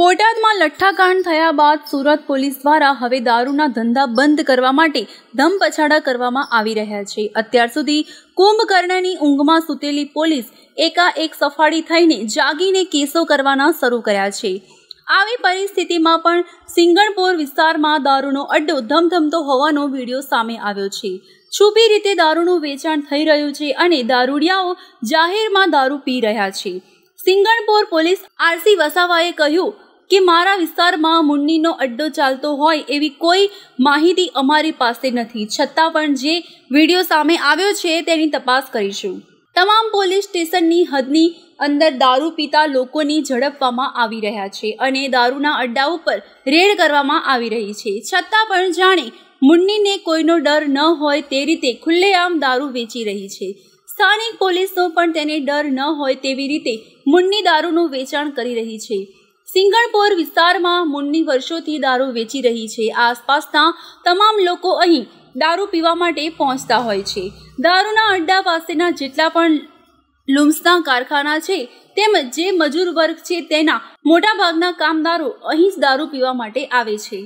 બોટાદમાં લઠ્ઠાકાંડ થયા બાદ સુરત પોલીસ દ્વારા હવે દારૂના ધંધા બંધ કરવા માટે ધમપછાડા કરવામાં આવી રહ્યા છે અત્યાર સુધી કુંભકર્ણની ઊંઘમાં સૂતેલી પોલીસ એકાએક સફાળી થઈને જાગીને કેસો કરવાના શરૂ કર્યા છે આવી પરિસ્થિતિમાં પણ સિંગણપોર વિસ્તારમાં દારૂનો અડ્ડો ધમધમતો હોવાનો વિડીયો સામે આવ્યો છે છુપી રીતે દારૂનું વેચાણ થઈ રહ્યું છે અને દારૂડિયાઓ જાહેરમાં દારૂ પી રહ્યા છે સિંગણપોર પોલીસ આરસી વસાવાએ કહ્યું કે મારા વિસ્તારમાં મુન્નીનો અડ્ડો ચાલતો હોય એવી કોઈ માહિતી અમારી પાસે નથી છતાં પણ જે વિડીયો સામે આવ્યો છે તેની તપાસ કરીશું તમામ પોલીસ સ્ટેશનની હદની અંદર દારૂ પીતા લોકોની ઝડપવામાં આવી રહ્યા છે અને દારૂના અડ્ડા ઉપર રેડ કરવામાં આવી રહી છે છતાં પણ જાણે મુન્નીને કોઈનો ડર ન હોય તે રીતે ખુલ્લેઆમ દારૂ વેચી રહી છે સ્થાનિક પોલીસનો પણ તેને ડર ન હોય તેવી રીતે મુન્ની દારૂનું વેચાણ કરી રહી છે સિંગણપોર વિસ્તારમાં મૂળની વર્ષોથી દારૂ વેચી રહી છે આસપાસના તમામ લોકો અહીં દારૂ પીવા માટે પહોંચતા હોય છે દારૂના અડ્ડા પાસેના જેટલા પણ લુમ્સના કારખાના છે તેમજ જે મજૂર વર્ગ છે તેના મોટાભાગના કામદારો અહીં જ દારૂ પીવા માટે આવે છે